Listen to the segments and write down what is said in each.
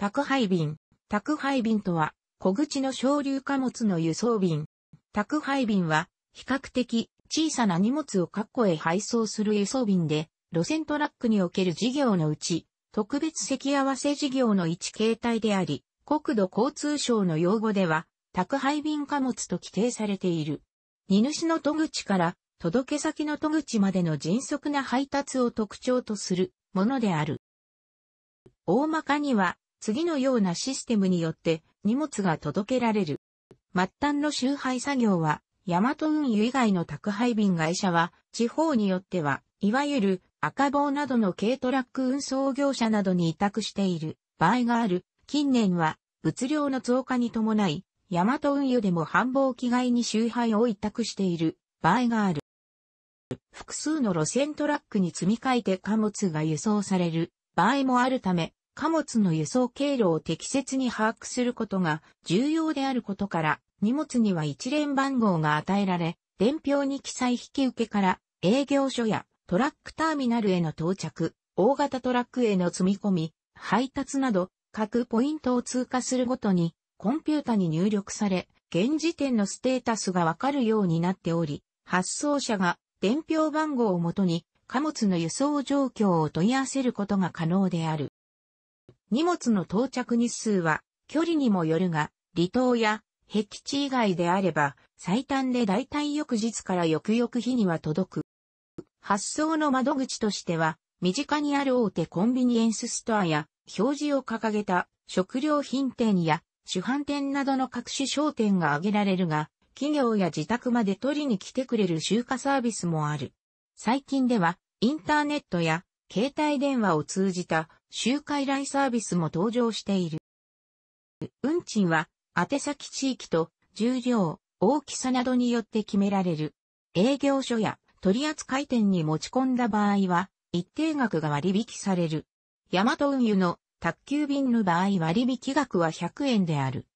宅配便。宅配便とは、小口の小流貨物の輸送便。宅配便は、比較的小さな荷物を過去へ配送する輸送便で、路線トラックにおける事業のうち、特別席合わせ事業の一形態であり、国土交通省の用語では、宅配便貨物と規定されている。荷主の戸口から届け先の戸口までの迅速な配達を特徴とするものである。大まかには次のようなシステムによって荷物が届けられる。末端の集配作業は、ヤマト運輸以外の宅配便会社は、地方によっては、いわゆる赤棒などの軽トラック運送業者などに委託している場合がある。近年は、物量の増加に伴い、ヤマト運輸でも繁忙期外に集配を委託している場合がある。複数の路線トラックに積み替えて貨物が輸送される場合もあるため、貨物の輸送経路を適切に把握することが重要であることから、荷物には一連番号が与えられ、伝票に記載引き受けから営業所やトラックターミナルへの到着、大型トラックへの積み込み、配達など各ポイントを通過するごとにコンピュータに入力され、現時点のステータスがわかるようになっており、発送者が伝票番号をもとに貨物の輸送状況を問い合わせることが可能である。荷物の到着日数は距離にもよるが、離島や壁地以外であれば、最短で大体翌日から翌々日には届く。発送の窓口としては、身近にある大手コンビニエンスストアや、表示を掲げた食料品店や主販店などの各種商店が挙げられるが、企業や自宅まで取りに来てくれる集荷サービスもある。最近では、インターネットや携帯電話を通じた周回来サービスも登場している。運賃は、宛先地域と、重量、大きさなどによって決められる。営業所や取扱店に持ち込んだ場合は、一定額が割引される。ヤマト運輸の宅急便の場合割引額は100円である。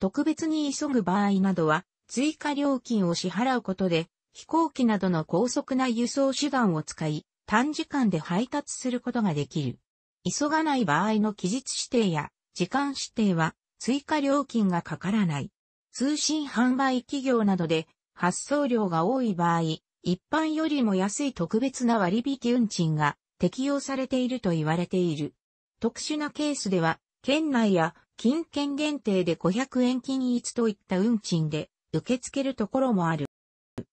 特別に急ぐ場合などは、追加料金を支払うことで、飛行機などの高速な輸送手段を使い、短時間で配達することができる。急がない場合の期日指定や時間指定は追加料金がかからない。通信販売企業などで発送量が多い場合、一般よりも安い特別な割引運賃が適用されていると言われている。特殊なケースでは、県内や近県限定で500円均一といった運賃で受け付けるところもある。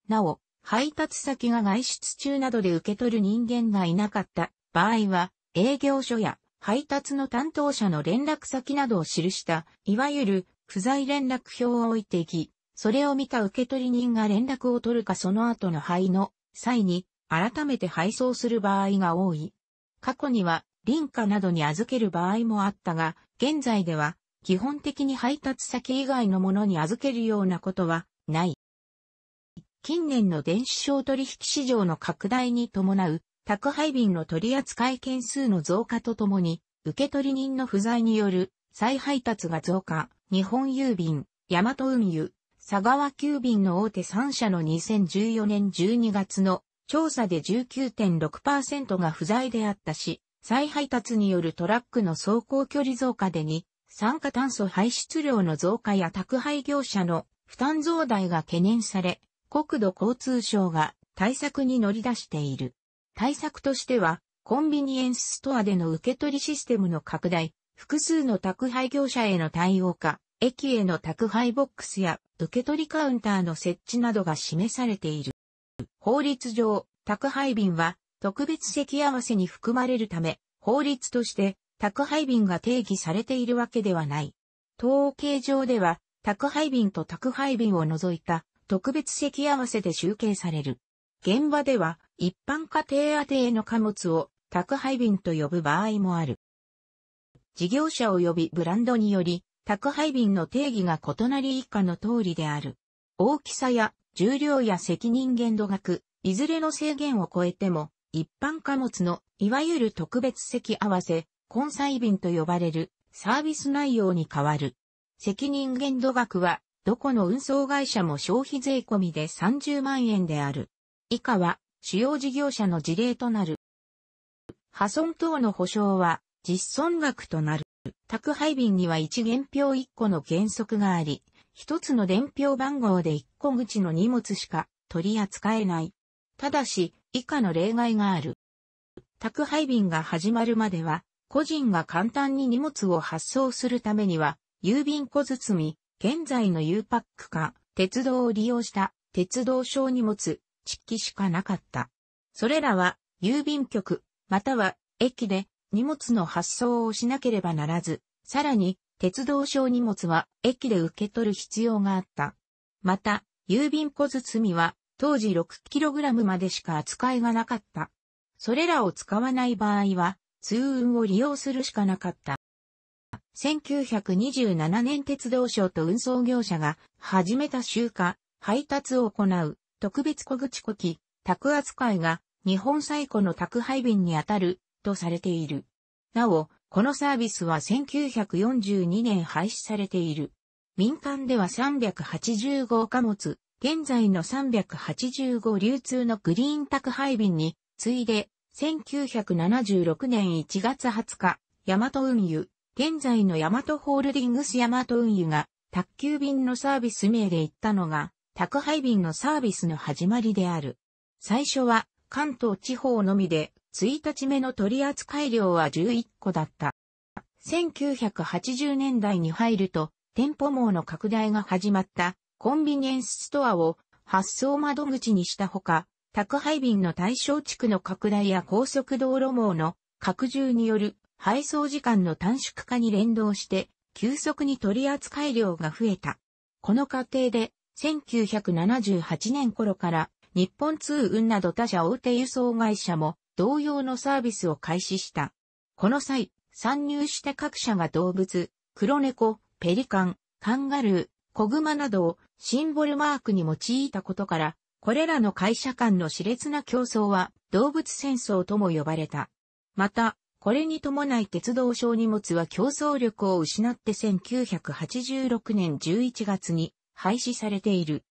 なお、配達先が外出中などで受け取る人間がいなかった場合は、営業所や配達の担当者の連絡先などを記した、いわゆる不在連絡表を置いていき、それを見た受取人が連絡を取るかその後の配の際に改めて配送する場合が多い。過去には臨家などに預ける場合もあったが、現在では基本的に配達先以外のものに預けるようなことはない。近年の電子商取引市場の拡大に伴う宅配便の取扱件数の増加とともに、受取人の不在による再配達が増加、日本郵便、ヤマト運輸、佐川急便の大手3社の2014年12月の調査で19.6%が不在であったし、再配達によるトラックの走行距離増加でに、酸化炭素排出量の増加や宅配業者の負担増大が懸念され、国土交通省が対策に乗り出している。対策としては、コンビニエンスストアでの受け取りシステムの拡大、複数の宅配業者への対応化、駅への宅配ボックスや受け取りカウンターの設置などが示されている。法律上、宅配便は特別席合わせに含まれるため、法律として宅配便が定義されているわけではない。統計上では宅配便と宅配便を除いた特別席合わせで集計される。現場では一般家庭宛てへの貨物を宅配便と呼ぶ場合もある。事業者及びブランドにより宅配便の定義が異なり以下の通りである。大きさや重量や責任限度額、いずれの制限を超えても一般貨物のいわゆる特別席合わせ、根菜便と呼ばれるサービス内容に変わる。責任限度額はどこの運送会社も消費税込みで30万円である。以下は主要事業者の事例となる。破損等の保証は実損額となる。宅配便には1原票1個の原則があり、1つの伝票番号で1個口の荷物しか取り扱えない。ただし、以下の例外がある。宅配便が始まるまでは、個人が簡単に荷物を発送するためには、郵便小包、現在の U パックか、鉄道を利用した鉄道小荷物、地域しかなかった。それらは郵便局、または駅で荷物の発送をしなければならず、さらに鉄道省荷物は駅で受け取る必要があった。また、郵便小包は当時 6kg までしか扱いがなかった。それらを使わない場合は、通運を利用するしかなかった。1927年鉄道省と運送業者が始めた集荷、配達を行う特別小口呼気、宅扱いが日本最古の宅配便にあたるとされている。なお、このサービスは1942年廃止されている。民間では385貨物、現在の385流通のグリーン宅配便に、次いで、1976年1月20日、ヤマト運輸、現在のヤマトホールディングスヤマト運輸が、宅急便のサービス名で行ったのが、宅配便のサービスの始まりである。最初は関東地方のみで1日目の取扱量は11個だった。1980年代に入ると店舗網の拡大が始まったコンビニエンスストアを発送窓口にしたほか、宅配便の対象地区の拡大や高速道路網の拡充による配送時間の短縮化に連動して急速に取扱量が増えた。この過程で1978年頃から日本通運など他社大手輸送会社も同様のサービスを開始した。この際、参入した各社が動物、黒猫、ペリカン、カンガルー、子熊などをシンボルマークに用いたことから、これらの会社間の熾烈な競争は動物戦争とも呼ばれた。また、これに伴い鉄道小荷物は競争力を失って1986年11月に廃止されている。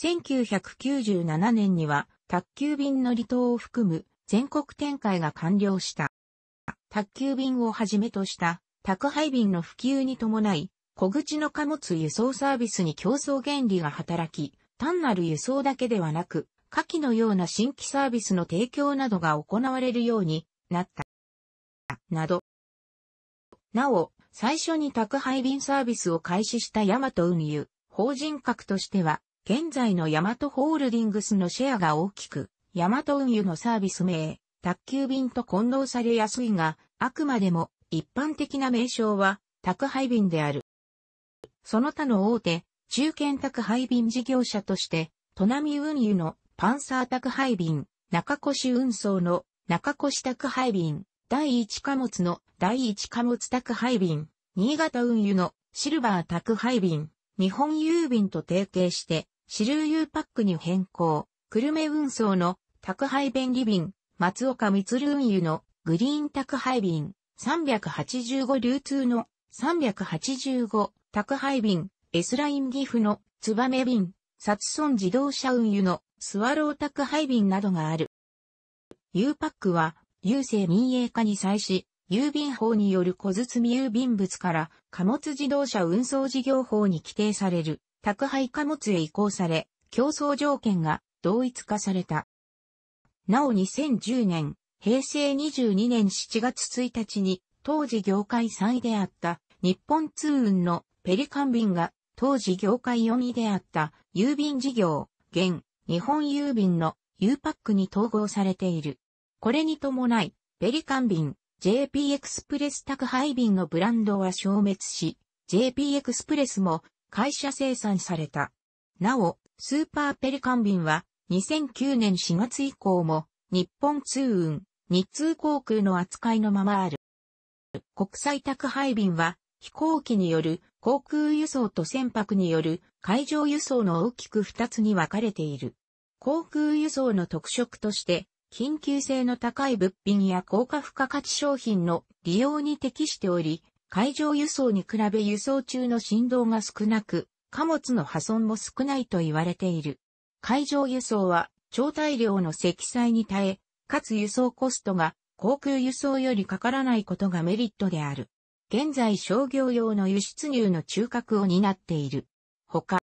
1997年には、宅急便の離島を含む全国展開が完了した。宅急便をはじめとした宅配便の普及に伴い、小口の貨物輸送サービスに競争原理が働き、単なる輸送だけではなく、下記のような新規サービスの提供などが行われるようになった。など。なお、最初に宅配便サービスを開始したヤマト運輸、法人格としては、現在のヤマトホールディングスのシェアが大きく、ヤマト運輸のサービス名、宅急便と混同されやすいが、あくまでも一般的な名称は宅配便である。その他の大手、中堅宅配便事業者として、トナミ運輸のパンサー宅配便、中越運送の中越宅配便、第一貨物の第一貨物宅配便、新潟運輸のシルバー宅配便、日本郵便と提携して、支流郵パックに変更、久留米運送の宅配便利便、松岡密運輸のグリーン宅配便、385流通の385宅配便、S ライン岐阜のツバメ便、ソ村自動車運輸のスワロー宅配便などがある。U パックは、郵政民営化に際し、郵便法による小包郵便物から貨物自動車運送事業法に規定される宅配貨物へ移行され、競争条件が同一化された。なお2010年、平成22年7月1日に、当時業界3位であった日本通運のペリカン便が、当時業界4位であった郵便事業、現日本郵便の U パックに統合されている。これに伴い、ペリカン便、JP エクスプレス宅配便のブランドは消滅し、JP エクスプレスも会社生産された。なお、スーパーペリカン便は2009年4月以降も日本通運、日通航空の扱いのままある。国際宅配便は飛行機による航空輸送と船舶による海上輸送の大きく2つに分かれている。航空輸送の特色として緊急性の高い物品や高価付加価値商品の利用に適しており、海上輸送に比べ輸送中の振動が少なく、貨物の破損も少ないと言われている。海上輸送は超大量の積載に耐え、かつ輸送コストが航空輸送よりかからないことがメリットである。現在商業用の輸出入の中核を担っている。他、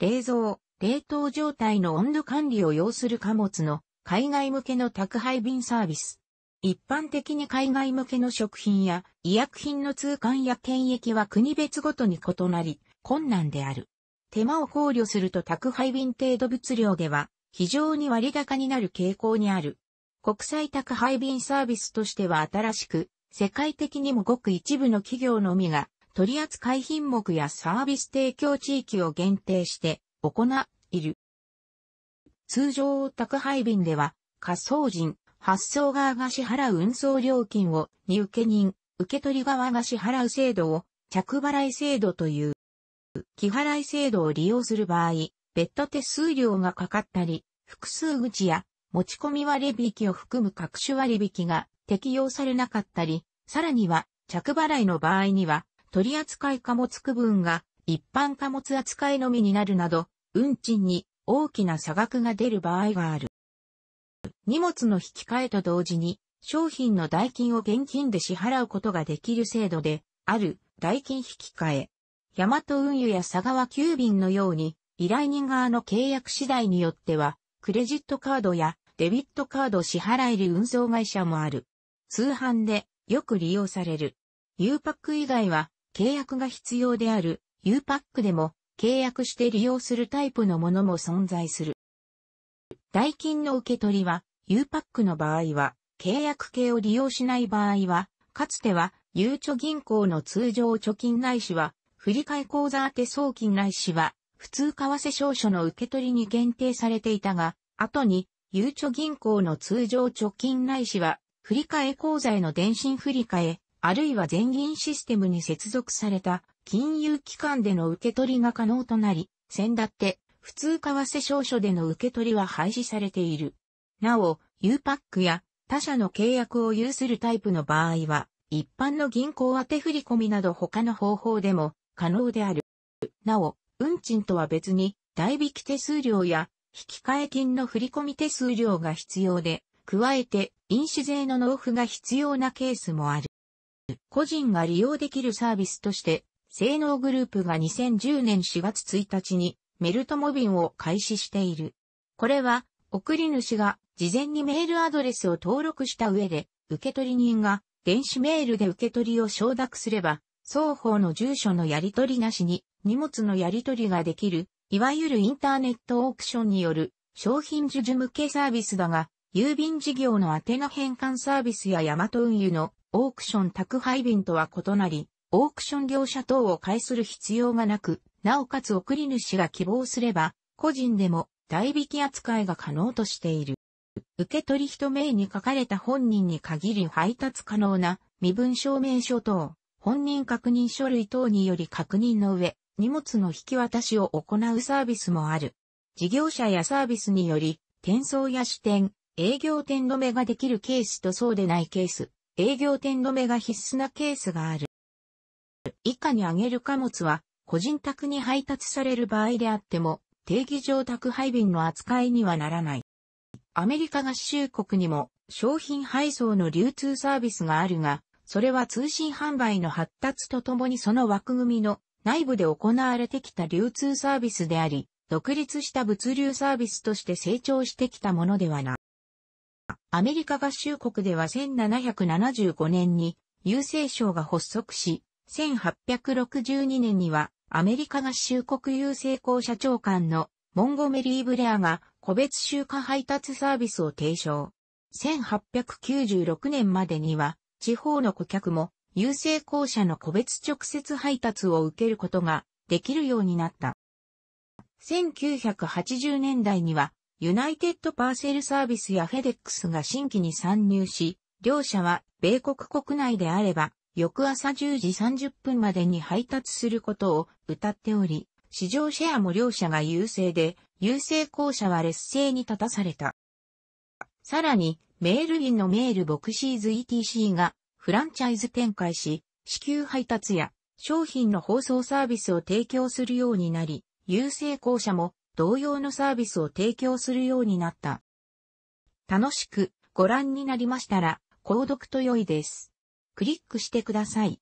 冷蔵、冷凍状態の温度管理を要する貨物の海外向けの宅配便サービス。一般的に海外向けの食品や医薬品の通関や検疫は国別ごとに異なり、困難である。手間を考慮すると宅配便程度物量では非常に割高になる傾向にある。国際宅配便サービスとしては新しく、世界的にもごく一部の企業のみが取扱い品目やサービス提供地域を限定して行っている。通常宅配便では、滑走人、発送側が支払う運送料金を、に受け人、受け取り側が支払う制度を、着払い制度という。木払い制度を利用する場合、別途手数料がかかったり、複数口や持ち込み割引を含む各種割引が適用されなかったり、さらには着払いの場合には取扱貨物区分が一般貨物扱いのみになるなど、運賃に大きな差額が出る場合がある。荷物の引き換えと同時に、商品の代金を現金で支払うことができる制度で、ある代金引き換え。ヤマト運輸や佐川急便のように、依頼人側の契約次第によっては、クレジットカードやデビットカード支払える運送会社もある。通販でよく利用される。U パック以外は契約が必要である U パックでも契約して利用するタイプのものも存在する。代金の受け取りは、U パックの場合は、契約系を利用しない場合は、かつては、ゆうちょ銀行の通常貯金ないしは、振替口座宛送金ないしは、普通為替証書の受け取りに限定されていたが、後に、ゆうちょ銀行の通常貯金ないしは、振替口座への電信振替、あるいは全銀システムに接続された金融機関での受け取りが可能となり、先だって普通為替証書での受け取りは廃止されている。なお、U パックや他社の契約を有するタイプの場合は、一般の銀行宛振込など他の方法でも可能である。なお、運賃とは別に代引き手数料や引換金の振込手数料が必要で、加えて飲酒税の納付が必要なケースもある。個人が利用できるサービスとして、性能グループが2010年4月1日にメルトモビンを開始している。これは、送り主が事前にメールアドレスを登録した上で、受取人が電子メールで受け取りを承諾すれば、双方の住所のやり取りなしに荷物のやり取りができる、いわゆるインターネットオークションによる商品受受向けサービスだが、郵便事業の宛名変換サービスやヤマト運輸のオークション宅配便とは異なり、オークション業者等を介する必要がなく、なおかつ送り主が希望すれば、個人でも代引き扱いが可能としている。受取人名に書かれた本人に限り配達可能な身分証明書等、本人確認書類等により確認の上、荷物の引き渡しを行うサービスもある。事業者やサービスにより、転送や支店、営業店止めができるケースとそうでないケース、営業店止めが必須なケースがある。以下に挙げる貨物は、個人宅に配達される場合であっても、定義上宅配便の扱いにはならない。アメリカ合衆国にも商品配送の流通サービスがあるが、それは通信販売の発達とともにその枠組みの内部で行われてきた流通サービスであり、独立した物流サービスとして成長してきたものではない。アメリカ合衆国では1775年に郵政省が発足し、1862年にはアメリカ合衆国郵政公社長官のモンゴメリー・ブレアが個別集荷配達サービスを提唱。1896年までには地方の顧客も郵政公社の個別直接配達を受けることができるようになった。1980年代にはユナイテッドパーセルサービスやフェデックスが新規に参入し、両社は米国国内であれば、翌朝10時30分までに配達することを謳っており、市場シェアも両社が優勢で、優勢校舎は劣勢に立たされた。さらに、メールインのメールボクシーズ ETC がフランチャイズ展開し、支給配達や商品の放送サービスを提供するようになり、優勢校舎も同様のサービスを提供するようになった。楽しくご覧になりましたら、購読と良いです。クリックしてください。